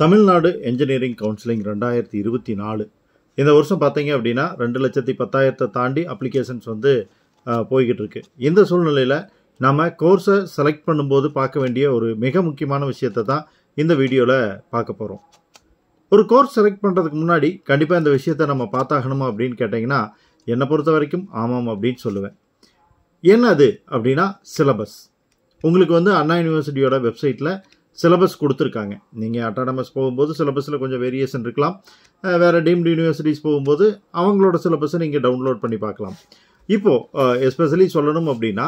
Tamil Nadu engineering counselling ரெண்டாயிரத்தி இருபத்தி நாலு இந்த வருஷம் பார்த்தீங்க அப்படின்னா ரெண்டு லட்சத்தி பத்தாயிரத்தை தாண்டி அப்ளிகேஷன்ஸ் வந்து போய்கிட்டு இருக்கு இந்த சூழ்நிலையில் நம்ம கோர்ஸை செலக்ட் பண்ணும்போது பார்க்க வேண்டிய ஒரு மிக முக்கியமான விஷயத்தை தான் இந்த வீடியோவில் பார்க்க போகிறோம் ஒரு கோர்ஸ் செலக்ட் பண்ணுறதுக்கு முன்னாடி கண்டிப்பாக இந்த விஷயத்தை நம்ம பார்த்தாகணுமா அப்படின்னு கேட்டிங்கன்னா என்னை பொறுத்த வரைக்கும் ஆமாம் அப்படின்னு சொல்லுவேன் என்ன அது அப்படின்னா சிலபஸ் உங்களுக்கு வந்து அண்ணா யூனிவர்சிட்டியோட வெப்சைட்டில் சிலபஸ் கொடுத்துருக்காங்க நீங்கள் அட்டானமஸ் போகும்போது சிலபஸில் கொஞ்சம் வேரியேஷன் இருக்கலாம் வேறு டீம்டு யூனிவர்சிட்டிஸ் போகும்போது அவங்களோட சிலபஸை நீங்கள் டவுன்லோட் பண்ணி பார்க்கலாம் இப்போது எஸ்பெஷலி சொல்லணும் அப்படின்னா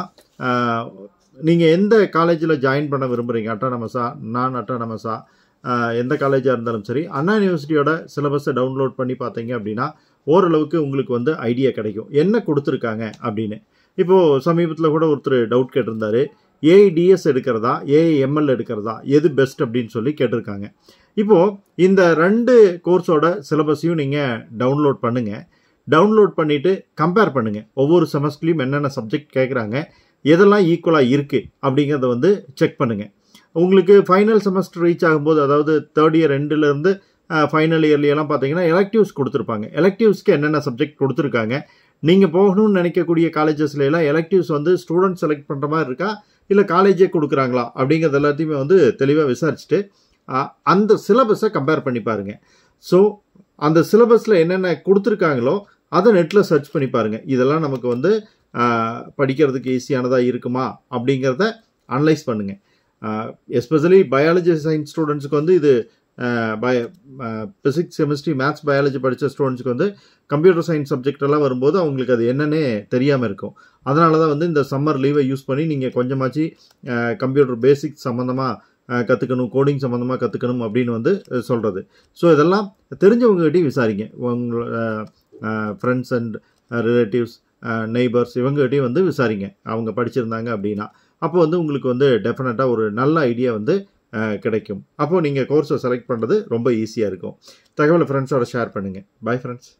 நீங்கள் எந்த காலேஜில் ஜாயின் பண்ண விரும்புகிறீங்க அட்டானமஸாக நான் அட்டானமஸாக எந்த காலேஜாக இருந்தாலும் சரி அண்ணா யூனிவர்சிட்டியோட சிலபஸை டவுன்லோட் பண்ணி பார்த்தீங்க அப்படின்னா ஓரளவுக்கு உங்களுக்கு வந்து ஐடியா கிடைக்கும் என்ன கொடுத்துருக்காங்க அப்படின்னு இப்போது சமீபத்தில் கூட ஒருத்தர் டவுட் கேட்டிருந்தாரு ஏஐடிஎஸ் எடுக்கிறதா ஏஐஎம்எல் எடுக்கிறதா எது பெஸ்ட் அப்படின்னு சொல்லி கேட்டிருக்காங்க இப்போது இந்த ரெண்டு கோர்ஸோட சிலபஸையும் நீங்கள் டவுன்லோட் பண்ணுங்கள் டவுன்லோட் பண்ணிவிட்டு கம்பேர் பண்ணுங்கள் ஒவ்வொரு செமஸ்டர்லேயும் என்னென்ன சப்ஜெக்ட் கேட்குறாங்க எதெல்லாம் ஈக்குவலாக இருக்குது அப்படிங்கிறத வந்து செக் பண்ணுங்கள் உங்களுக்கு ஃபைனல் செமஸ்டர் ரீச் ஆகும்போது அதாவது தேர்ட் இயர் ரெண்டுலேருந்து ஃபைனல் இயர்லையெல்லாம் பார்த்தீங்கன்னா எலக்டிவ்ஸ் கொடுத்துருப்பாங்க எலக்டிவ்ஸ்க்கு என்னென்ன சப்ஜெக்ட் கொடுத்துருக்காங்க நீங்கள் போகணும்னு நினைக்கக்கூடிய காலேஜஸ்லாம் எலக்டிவ்ஸ் வந்து ஸ்டூடெண்ட் செலக்ட் பண்ணுற மாதிரி இருக்கா இல்லை காலேஜே கொடுக்குறாங்களா அப்படிங்கிறது எல்லாத்தையுமே வந்து தெளிவாக விசாரிச்சுட்டு அந்த சிலபஸை கம்பேர் பண்ணி பாருங்கள் ஸோ அந்த சிலபஸில் என்னென்ன கொடுத்துருக்காங்களோ அதை நெட்டில் சர்ச் பண்ணி பாருங்கள் இதெல்லாம் நமக்கு வந்து படிக்கிறதுக்கு ஈஸியானதாக இருக்குமா அப்படிங்கிறத அனலைஸ் பண்ணுங்கள் எஸ்பெஷலி பயாலஜி சயின்ஸ் ஸ்டூடெண்ட்ஸுக்கு வந்து இது பிசிக்ஸ் கெமிஸ்ட்ரி மேத்ஸ் பயாலஜி படித்த ஸ்டூடெண்ட்ஸுக்கு வந்து கம்ப்யூட்டர் சயின்ஸ் சப்ஜெக்டெல்லாம் வரும்போது அவங்களுக்கு அது என்னன்னே தெரியாமல் இருக்கும் அதனால தான் வந்து இந்த சம்மர் லீவை யூஸ் பண்ணி நீங்கள் கொஞ்சமாச்சு கம்ப்யூட்டர் பேசிக்ஸ் சம்மந்தமாக கற்றுக்கணும் கோடிங் சம்மந்தமாக கற்றுக்கணும் அப்படின்னு வந்து சொல்கிறது ஸோ இதெல்லாம் தெரிஞ்சவங்ககிட்டையும் விசாரிங்க உங்களோட ஃப்ரெண்ட்ஸ் அண்ட் ரிலேட்டிவ்ஸ் நெய்பர்ஸ் இவங்ககிட்டையும் வந்து விசாரிங்க அவங்க படிச்சிருந்தாங்க அப்படின்னா அப்போ வந்து உங்களுக்கு வந்து டெஃபினட்டாக ஒரு நல்ல ஐடியா வந்து கிடைக்கும் அப்போது நீங்கள் கோர்ஸை செலக்ட் பண்ணுறது ரொம்ப ஈஸியாக இருக்கும் தகவலை ஃப்ரெண்ட்ஸோட ஷேர் பண்ணுங்கள் பாய் ஃப்ரெண்ட்ஸ்